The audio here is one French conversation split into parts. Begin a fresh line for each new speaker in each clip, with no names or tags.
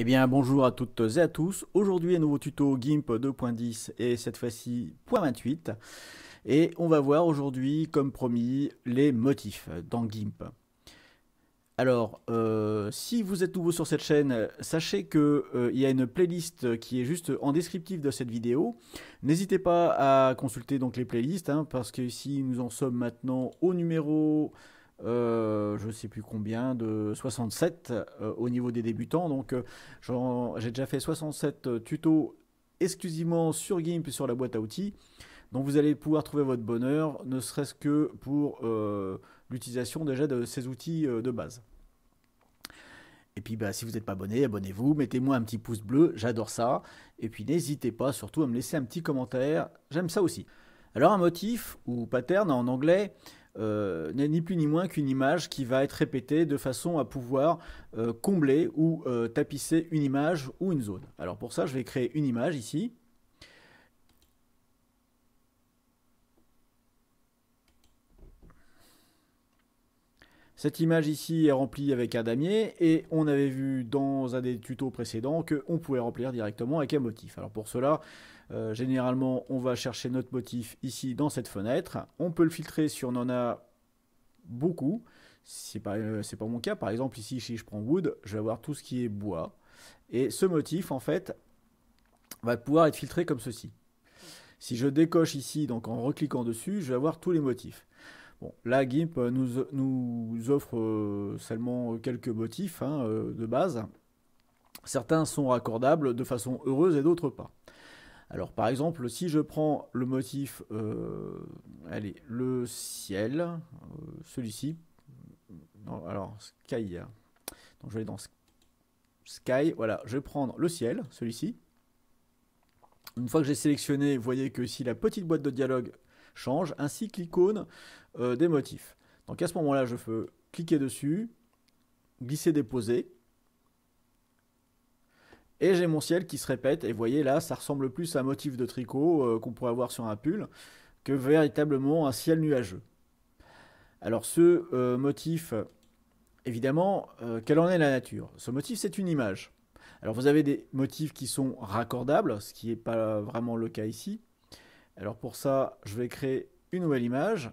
Eh bien bonjour à toutes et à tous, aujourd'hui un nouveau tuto GIMP 2.10 et cette fois-ci .28 et on va voir aujourd'hui comme promis les motifs dans GIMP. Alors euh, si vous êtes nouveau sur cette chaîne, sachez qu'il euh, y a une playlist qui est juste en descriptif de cette vidéo. N'hésitez pas à consulter donc les playlists hein, parce que ici nous en sommes maintenant au numéro euh, je ne sais plus combien, de 67 euh, au niveau des débutants. Donc euh, j'ai déjà fait 67 tutos exclusivement sur GIMP, sur la boîte à outils. Donc vous allez pouvoir trouver votre bonheur, ne serait-ce que pour l'utilisation déjà de ces outils de base. Et puis bah, si vous n'êtes pas abonné, abonnez-vous, mettez-moi un petit pouce bleu, j'adore ça. Et puis n'hésitez pas surtout à me laisser un petit commentaire, j'aime ça aussi. Alors un motif ou pattern en anglais, euh, n'est ni plus ni moins qu'une image qui va être répétée de façon à pouvoir euh, combler ou euh, tapisser une image ou une zone. Alors pour ça, je vais créer une image ici. Cette image ici est remplie avec un damier et on avait vu dans un des tutos précédents qu'on pouvait remplir directement avec un motif. Alors pour cela, euh, généralement, on va chercher notre motif ici dans cette fenêtre. On peut le filtrer si on en a beaucoup. C'est pas, euh, pas mon cas. Par exemple, ici, si je prends wood, je vais avoir tout ce qui est bois. Et ce motif, en fait, va pouvoir être filtré comme ceci. Si je décoche ici, donc en recliquant dessus, je vais avoir tous les motifs. Bon, là, GIMP nous, nous offre euh, seulement quelques motifs hein, de base. Certains sont raccordables de façon heureuse et d'autres pas. Alors par exemple, si je prends le motif, euh, allez, le ciel, euh, celui-ci, alors Sky, hein. donc je vais dans Sky, voilà, je vais prendre le ciel, celui-ci. Une fois que j'ai sélectionné, vous voyez que si la petite boîte de dialogue change, ainsi que l'icône euh, des motifs. Donc à ce moment-là, je peux cliquer dessus, glisser, déposer, et j'ai mon ciel qui se répète. Et vous voyez là, ça ressemble plus à un motif de tricot euh, qu'on pourrait avoir sur un pull que véritablement un ciel nuageux. Alors ce euh, motif, évidemment, euh, quelle en est la nature Ce motif, c'est une image. Alors vous avez des motifs qui sont raccordables, ce qui n'est pas vraiment le cas ici. Alors pour ça, je vais créer une nouvelle image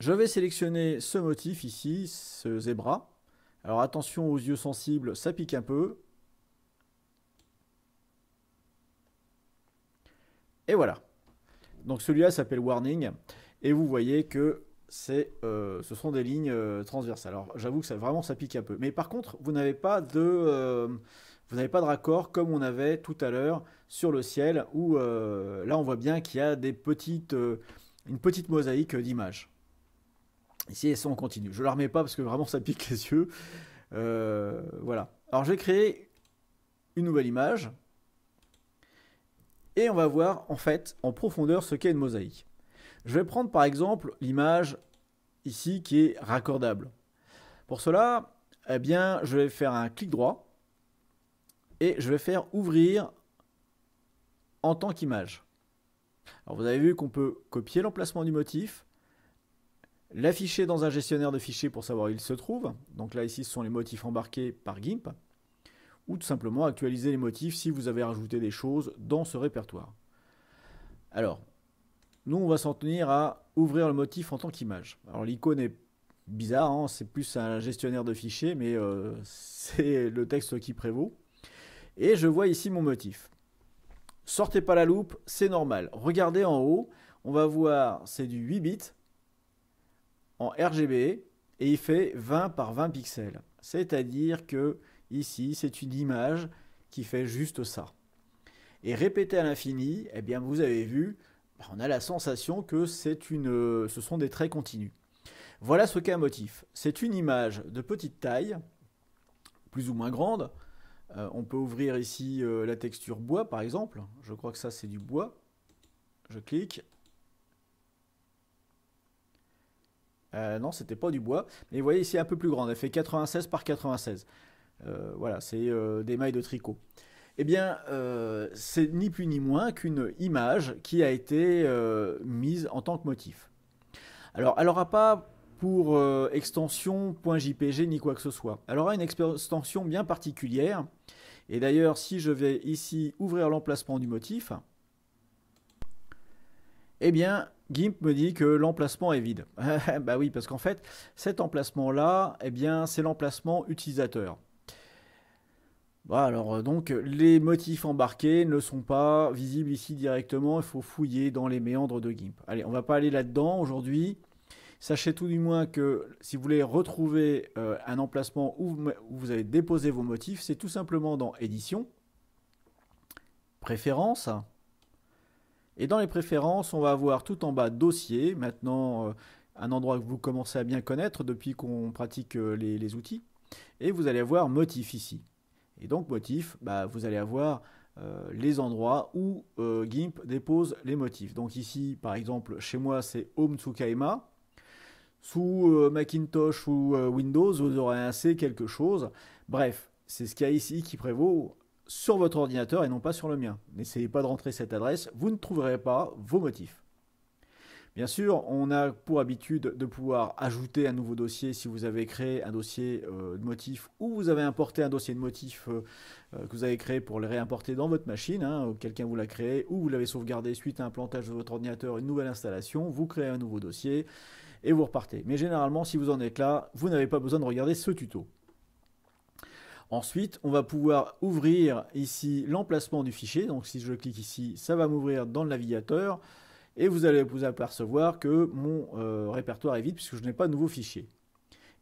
Je vais sélectionner ce motif ici, ce zébra. Alors attention aux yeux sensibles, ça pique un peu. Et voilà. Donc celui-là s'appelle Warning. Et vous voyez que euh, ce sont des lignes euh, transversales. Alors j'avoue que ça, vraiment ça pique un peu. Mais par contre, vous n'avez pas de... Euh, pas de raccord comme on avait tout à l'heure sur le ciel où là on voit bien qu'il y a des petites, une petite mosaïque d'images. Ici, ça, on continue. Je la remets pas parce que vraiment, ça pique les yeux. Euh, voilà. Alors, je vais créer une nouvelle image. Et on va voir, en fait, en profondeur, ce qu'est une mosaïque. Je vais prendre, par exemple, l'image ici qui est raccordable. Pour cela, eh bien, je vais faire un clic droit. Et je vais faire ouvrir en tant qu'image. Alors, vous avez vu qu'on peut copier l'emplacement du motif l'afficher dans un gestionnaire de fichiers pour savoir où il se trouve. Donc là, ici, ce sont les motifs embarqués par GIMP. Ou tout simplement actualiser les motifs si vous avez rajouté des choses dans ce répertoire. Alors, nous, on va s'en tenir à ouvrir le motif en tant qu'image. Alors, l'icône est bizarre, hein, c'est plus un gestionnaire de fichiers, mais euh, c'est le texte qui prévaut. Et je vois ici mon motif. Sortez pas la loupe, c'est normal. Regardez en haut, on va voir, c'est du 8 bits en RGB et il fait 20 par 20 pixels. C'est-à-dire que ici, c'est une image qui fait juste ça. Et répéter à l'infini, eh bien vous avez vu, on a la sensation que c'est une, euh, ce sont des traits continus. Voilà ce qu'est un motif. C'est une image de petite taille, plus ou moins grande. Euh, on peut ouvrir ici euh, la texture bois par exemple. Je crois que ça c'est du bois. Je clique, Non, euh, non, c'était pas du bois. Mais vous voyez ici un peu plus grande. Elle fait 96 par 96. Euh, voilà, c'est euh, des mailles de tricot. Eh bien, c'est ni plus ni moins qu'une image qui a été mise en tant que motif. Alors, elle n'aura pas pour extension .jpg ni quoi que ce soit. Elle aura une extension bien particulière. Et d'ailleurs, si je vais ici ouvrir l'emplacement du motif, eh bien, Gimp me dit que l'emplacement est vide. bah oui, parce qu'en fait, cet emplacement-là, eh bien, c'est l'emplacement utilisateur. Bah, alors euh, donc les motifs embarqués ne sont pas visibles ici directement, il faut fouiller dans les méandres de GIMP. Allez, on ne va pas aller là-dedans aujourd'hui. Sachez tout du moins que si vous voulez retrouver euh, un emplacement où vous, où vous avez déposé vos motifs, c'est tout simplement dans édition, préférences, et dans les préférences, on va avoir tout en bas dossier, maintenant euh, un endroit que vous commencez à bien connaître depuis qu'on pratique euh, les, outils. Et vous allez avoir motif ici. Et donc motif, bah, vous allez avoir euh, les endroits où GIMP dépose les motifs. Donc ici, par exemple, chez moi, c'est Home Tsukaima. Sous Macintosh ou Windows, vous aurez assez quelque chose. Bref, c'est ce qu'il y a ici qui prévaut sur votre ordinateur et non pas sur le mien. N'essayez pas de rentrer cette adresse, vous ne trouverez pas vos motifs. Bien sûr, on a pour habitude de pouvoir ajouter un nouveau dossier si vous avez créé un dossier euh, de motif ou vous avez importé un dossier de motif euh, euh, que vous avez créé pour les réimporter dans votre machine, hein, ou quelqu'un vous l'a créé ou vous l'avez sauvegardé suite à un plantage de votre ordinateur, une nouvelle installation, vous créez un nouveau dossier et vous repartez. Mais généralement, si vous en êtes là, vous n'avez pas besoin de regarder ce tuto. Ensuite, on va pouvoir ouvrir ici l'emplacement du fichier. Donc si je clique ici, ça va m'ouvrir dans le navigateur. Et vous allez vous apercevoir que mon euh, répertoire est vide puisque je n'ai pas de nouveau fichier.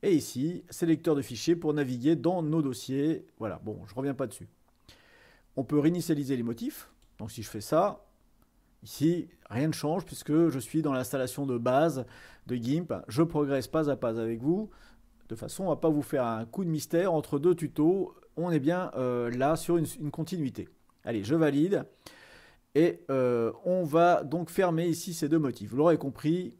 Et ici, sélecteur de fichiers pour naviguer dans nos dossiers. Voilà, bon, je ne reviens pas dessus. On peut réinitialiser les motifs. Donc si je fais ça, Ici, rien ne change puisque je suis dans l'installation de base de GIMP. Je progresse pas à pas avec vous de façon va pas vous faire un coup de mystère entre deux tutos. On est bien euh, là sur une, continuité. Allez, je valide. Et euh, on va donc fermer ici ces deux motifs. Vous l'aurez compris,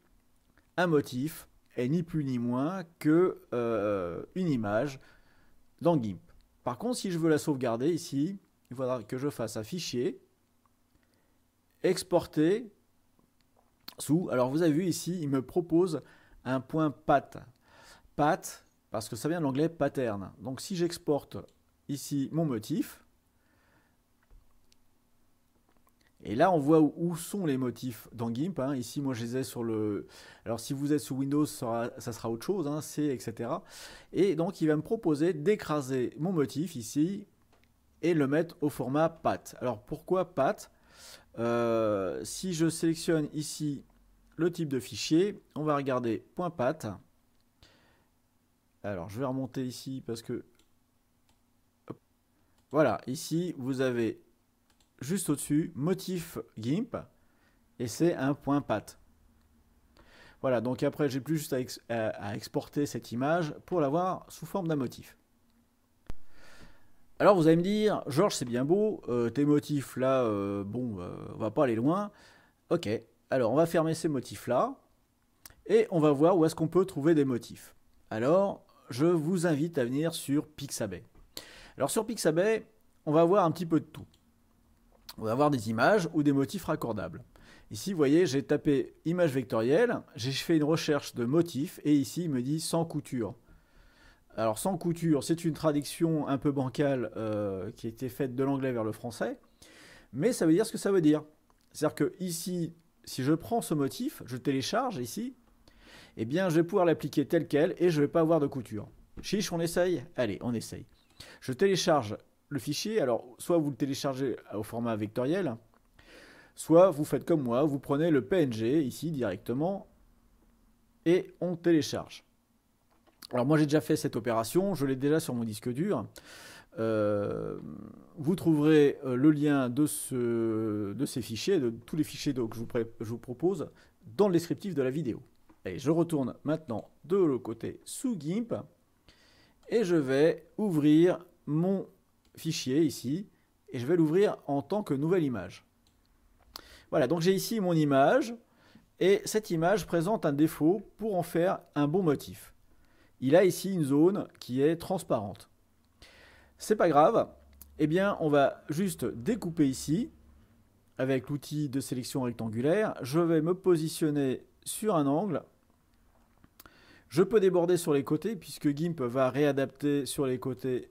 un motif est ni plus ni moins que euh, une image dans GIMP. Par contre, si je veux la sauvegarder ici, il faudra que je fasse afficher, exporter sous. Alors vous avez vu ici, il me propose un point pat pat, parce que ça vient de l'anglais pattern. Donc si j'exporte ici mon motif, et là on voit où sont les motifs dans GIMP. Hein. Ici moi je les ai sur le... Alors si vous êtes sous Windows ça sera, autre chose, hein, C, etc. Et donc il va me proposer d'écraser mon motif ici et le mettre au format pat. Alors pourquoi pat euh, Si je sélectionne ici le type de fichier, on va regarder .pat. Alors, je vais remonter ici parce que... Voilà, ici, vous avez juste au-dessus, motif GIMP, et c'est un point pat. Voilà, donc après, j'ai plus juste à, exporter cette image pour l'avoir sous forme d'un motif. Alors vous allez me dire, Georges, c'est bien beau, euh, tes motifs là, euh, bon, euh, on va pas aller loin. Ok, alors on va fermer ces motifs là, et on va voir où est-ce qu'on peut trouver des motifs. Alors, je vous invite à venir sur Pixabay. Alors sur Pixabay, on va voir un petit peu de tout. On va avoir des images ou des motifs raccordables. Ici, vous voyez, j'ai tapé image vectorielle, j'ai fait une recherche de motifs et ici, il me dit sans couture. Alors sans couture, c'est une traduction un peu bancale euh, qui a été faite de l'anglais vers le français, mais ça veut dire ce que ça veut dire. C'est-à-dire que ici, si je prends ce motif, je télécharge ici, eh bien je vais pouvoir l'appliquer tel quel et je ne vais pas avoir de couture. Chiche, on essaye Allez, on essaye. Je télécharge le fichier, alors soit vous le téléchargez au format vectoriel, soit vous faites comme moi, vous prenez le PNG ici directement et on télécharge. Alors moi j'ai déjà fait cette opération, je l'ai déjà sur mon disque dur. Euh, vous trouverez euh, le lien de, ces fichiers, de tous les fichiers que je vous propose, dans le descriptif de la vidéo. Et je retourne maintenant de l'autre côté sous GIMP et je vais ouvrir mon fichier ici et je vais l'ouvrir en tant que nouvelle image. Voilà, donc j'ai ici mon image et cette image présente un défaut pour en faire un bon motif. Il a ici une zone qui est transparente. C'est pas grave, eh bien on va juste découper ici avec l'outil de sélection rectangulaire. Je vais me positionner sur un angle. Je peux déborder sur les côtés, puisque Gimp va réadapter sur les côtés,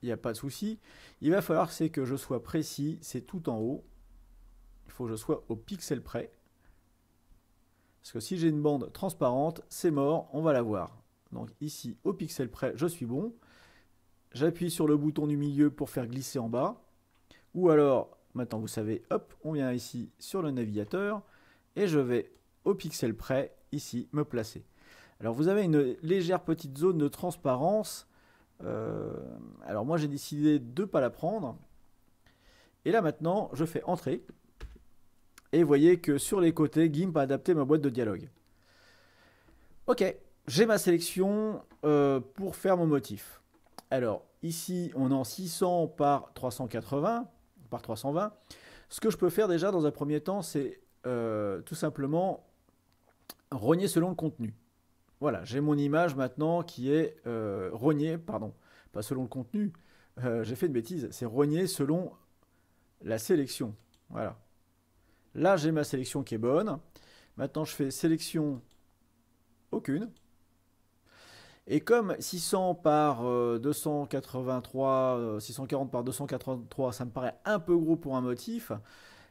il n'y a pas de souci. Il va falloir c'est que je sois précis, c'est tout en haut. Il faut que je sois au pixel près. Parce que si j'ai une bande transparente, c'est mort, on va la voir. Donc ici, au pixel près, je suis bon. J'appuie sur le bouton du milieu pour faire glisser en bas. Ou alors, maintenant vous savez, hop, on vient ici sur le navigateur et je vais au pixel près, ici, me placer. Alors vous avez une légère petite zone de transparence. Euh, alors moi j'ai décidé de ne pas la prendre. Et là maintenant, je fais entrer. Et voyez que sur les côtés, GIMP a adapté ma boîte de dialogue. Ok, j'ai ma sélection euh, pour faire mon motif. Alors ici, on est en 600 par 380, par 320. Ce que je peux faire déjà dans un premier temps, c'est euh, tout simplement rogner selon le contenu. Voilà, j'ai mon image maintenant qui est euh, pardon, pas selon le contenu, euh, j'ai fait une bêtise, c'est rogner selon la sélection. Voilà. Là, j'ai ma sélection qui est bonne. Maintenant, je fais sélection aucune. Et comme 600 par 283, euh, 640 euh, par 283, ça me paraît un peu gros pour un motif,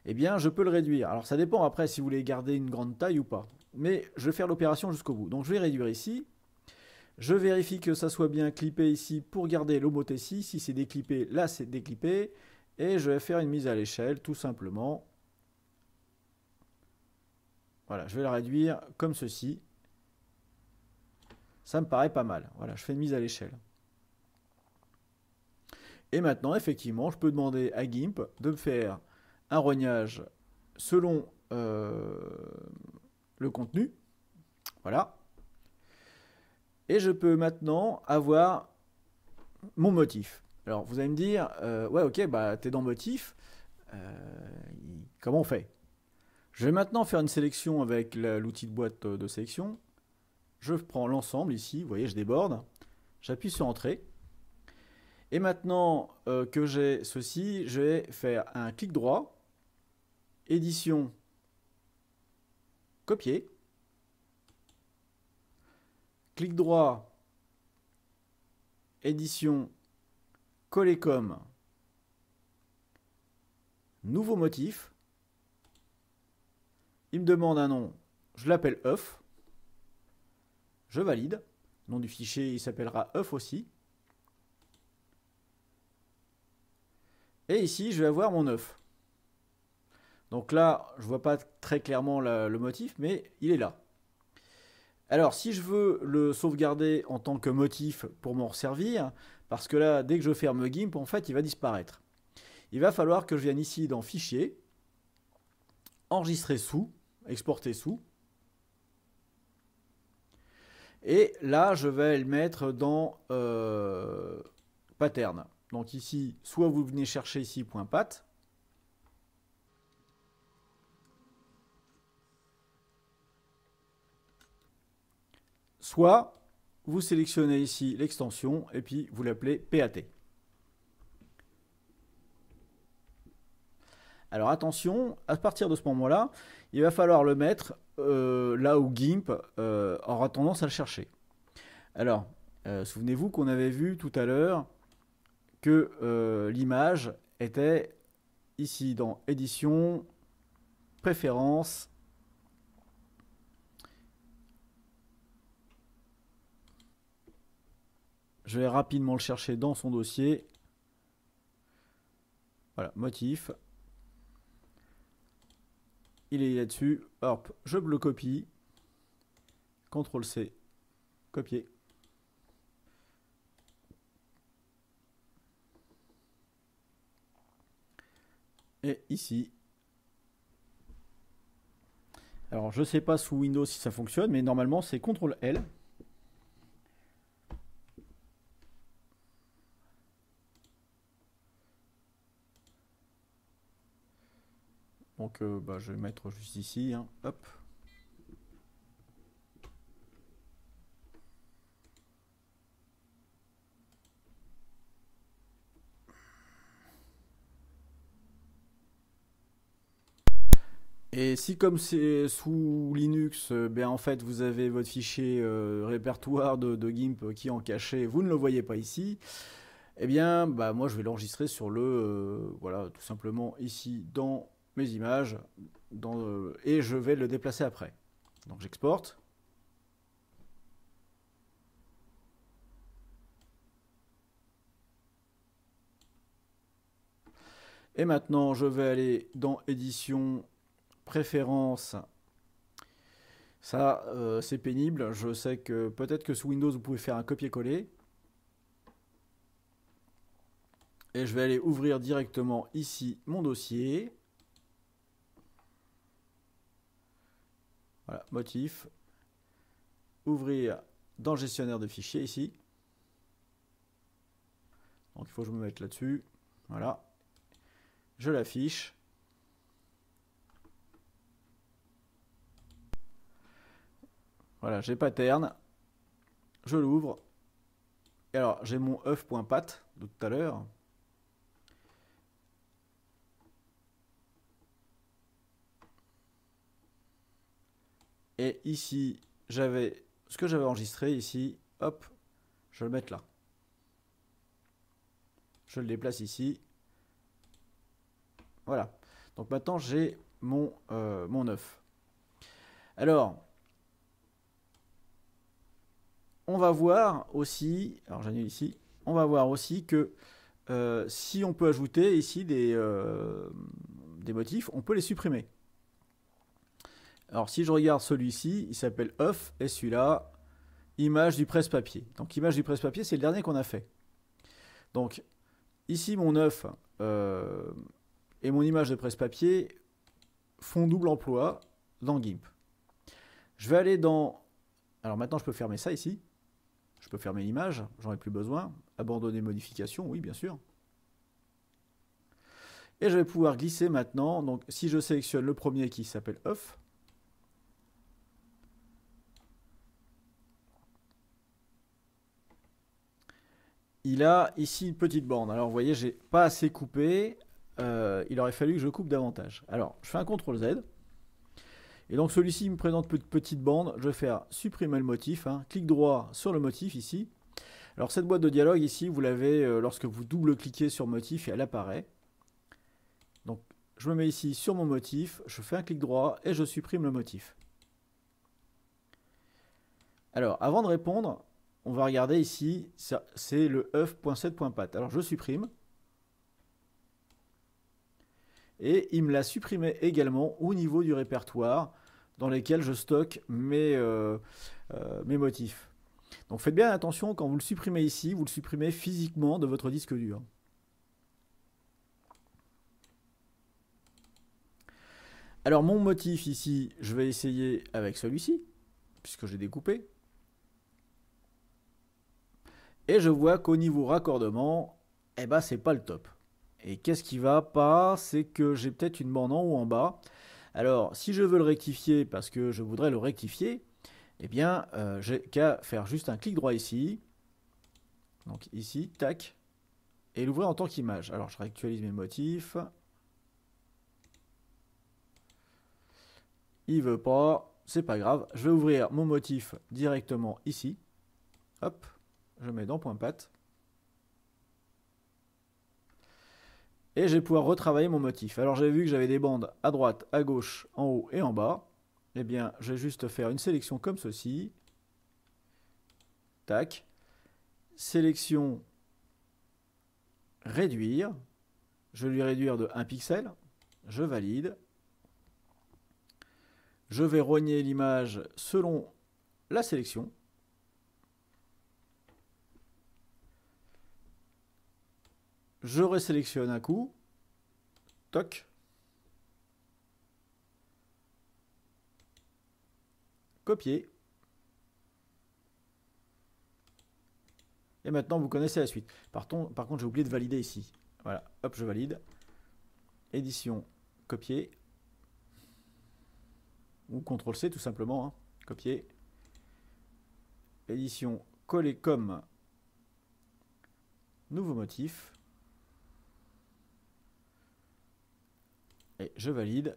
eh bien, je peux le réduire. Alors, ça dépend après si vous voulez garder une grande taille ou pas. Mais je vais faire l'opération jusqu'au bout. Donc, je vais réduire ici. Je vérifie que ça soit bien clippé ici pour garder l'homothésie. Si c'est déclippé, là, c'est déclippé. Et je vais faire une mise à l'échelle, tout simplement. Voilà, je vais la réduire comme ceci. Ça me paraît pas mal. Voilà, je fais une mise à l'échelle. Et maintenant, effectivement, je peux demander à GIMP de me faire un rognage selon euh, le contenu. Voilà. Et je peux maintenant avoir mon motif. Alors vous allez me dire, euh, ouais ok, bah es dans motif, euh, comment on fait Je vais maintenant faire une sélection avec l'outil de boîte de sélection. Je prends l'ensemble ici, vous voyez, je déborde. J'appuie sur Entrée. Et maintenant que j'ai ceci, je vais faire un clic droit édition, copier, clic droit, édition, coller comme, nouveau motif, il me demande un nom, je l'appelle œuf, je valide, nom du fichier il s'appellera œuf aussi, et ici je vais avoir mon œuf. Donc là, je vois pas très clairement le motif, mais il est là. Alors, si je veux le sauvegarder en tant que motif pour m'en servir, parce que là, dès que je ferme GIMP, en fait, il va disparaître. Il va falloir que je vienne ici dans Fichier, Enregistrer sous, Exporter sous. Et là, je vais le mettre dans euh, Pattern. Donc ici, soit vous venez chercher ici .pat, soit vous sélectionnez ici l'extension et puis vous l'appelez PAT. Alors attention, à partir de ce moment-là, il va falloir le mettre euh, là où GIMP euh, aura tendance à le chercher. Alors, euh, souvenez-vous qu'on avait vu tout à l'heure que l'image était ici dans édition, préférences, Je vais rapidement le chercher dans son dossier. Voilà, motif. Il est là-dessus. Hop, je le copie. CTRL-C. Copier. Et ici, alors, je ne sais pas sous Windows si ça fonctionne, mais normalement, c'est CTRL-L. Donc bah, je vais mettre juste ici, hein. hop. Et si comme c'est sous Linux, euh, ben en fait vous avez votre fichier euh, répertoire de, GIMP qui est en caché, vous ne le voyez pas ici, eh bien bah, moi je vais l'enregistrer sur le, euh, voilà tout simplement ici dans mes images dans euh, et je vais le déplacer après. Donc j'exporte. Et maintenant, je vais aller dans édition, préférences. Ça, euh, c'est pénible. Je sais que peut-être que sous Windows, vous pouvez faire un copier-coller. Et je vais aller ouvrir directement ici mon dossier. motif, ouvrir dans le gestionnaire de fichiers ici. Donc il faut que je me mette là-dessus. Voilà. Je l'affiche. Voilà, j'ai pattern. Je l'ouvre. Et alors, j'ai mon œuf.pat de tout à l'heure. Et ici, j'avais ce que j'avais enregistré ici, hop, je le mets là. Je le déplace ici. Voilà. Donc maintenant, j'ai mon, euh, œuf. mon Alors, on va voir aussi, alors j'annule ici, on va voir aussi que euh, si on peut ajouter ici des, euh, des motifs, on peut les supprimer. Alors si je regarde celui-ci, il s'appelle œuf et celui-là, image du presse-papier. Donc image du presse-papier, c'est le dernier qu'on a fait. Donc ici mon œuf euh, et mon image de presse-papier font double emploi dans GIMP. Je vais aller dans... Alors maintenant je peux fermer ça ici. Je peux fermer l'image, j'en ai plus besoin. Abandonner modification, oui bien sûr. Et je vais pouvoir glisser maintenant, donc si je sélectionne le premier qui s'appelle œuf, il a ici une petite bande Alors vous voyez, j'ai pas assez coupé. Euh, il aurait fallu que je coupe davantage. Alors je fais un CTRL Z. Et donc celui-ci me présente une petite bande. Je vais faire supprimer le motif. Hein. Clic droit sur le motif ici. Alors cette boîte de dialogue ici, vous l'avez euh, lorsque vous double-cliquez sur motif et elle apparaît. Donc je me mets ici sur mon motif, je fais un clic droit et je supprime le motif. Alors avant de répondre, on va regarder ici, c'est le œuf.7.pat. Alors je supprime. Et il me l'a supprimé également au niveau du répertoire dans lequel je stocke euh, euh, mes motifs. Donc faites bien attention quand vous le supprimez ici, vous le supprimez physiquement de votre disque dur. Alors mon motif ici, je vais essayer avec celui-ci, puisque j'ai découpé. Et je vois qu'au niveau raccordement, eh ben c'est pas le top. Et qu'est-ce qui va pas C'est que j'ai peut-être une bande en haut en bas. Alors, si je veux le rectifier parce que je voudrais le rectifier, eh bien, euh, j'ai qu'à faire juste un clic droit ici. Donc ici, tac. Et l'ouvrir en tant qu'image. Alors, je réactualise mes motifs. Il veut pas. C'est pas grave. Je vais ouvrir mon motif directement ici. Hop je mets dans point patte. Et je vais pouvoir retravailler mon motif. Alors j'ai vu que j'avais des bandes à droite, à gauche, en haut et en bas. Eh bien, je vais juste faire une sélection comme ceci. Tac. Sélection réduire. Je vais lui réduire de 1 pixel. Je valide. Je vais rogner l'image selon la sélection. je resélectionne un coup, toc, copier, et maintenant vous connaissez la suite. Par, par contre j'ai oublié de valider ici, voilà, hop je valide, édition, copier, ou CTRL C tout simplement, hein. copier, édition, coller comme, nouveau motif, je valide.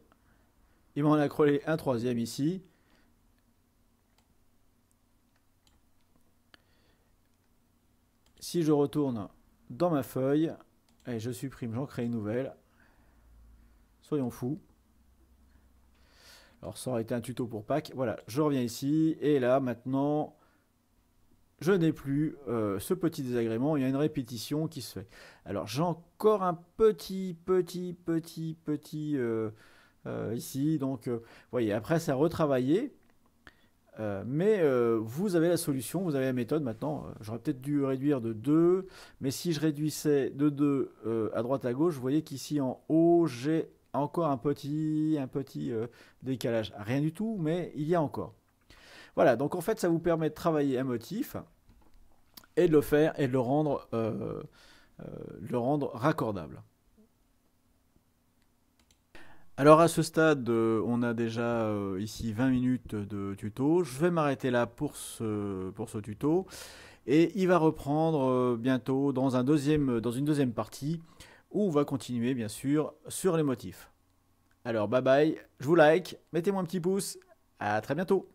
Il m'en a crawlé un troisième ici. Si je retourne dans ma feuille, et je supprime, j'en crée une nouvelle. Soyons fous. Alors ça aurait été un tuto pour Pâques. Voilà, je reviens ici. Et là, maintenant, je n'ai plus euh, ce petit désagrément, il y a une répétition qui se fait. Alors j'ai encore un petit, petit, petit, petit euh, euh, ici, donc vous voyez, après ça a retravaillé, mais vous avez la solution, vous avez la méthode maintenant, j'aurais peut-être dû réduire de 2, mais si je réduisais de 2 à droite à gauche, vous voyez qu'ici en haut, j'ai encore un petit, un petit décalage. Rien du tout, mais il y a encore. Voilà, donc en fait, ça vous permet de travailler un motif et de le faire et de le rendre, euh, euh, le rendre raccordable. Alors à ce stade, euh, on a déjà ici 20 minutes de tuto. Je vais m'arrêter là pour ce, pour ce tuto. Et il va reprendre bientôt dans, un deuxième, dans une deuxième partie où on va continuer bien sûr sur les motifs. Alors bye bye, je vous like, mettez-moi un petit pouce, à très bientôt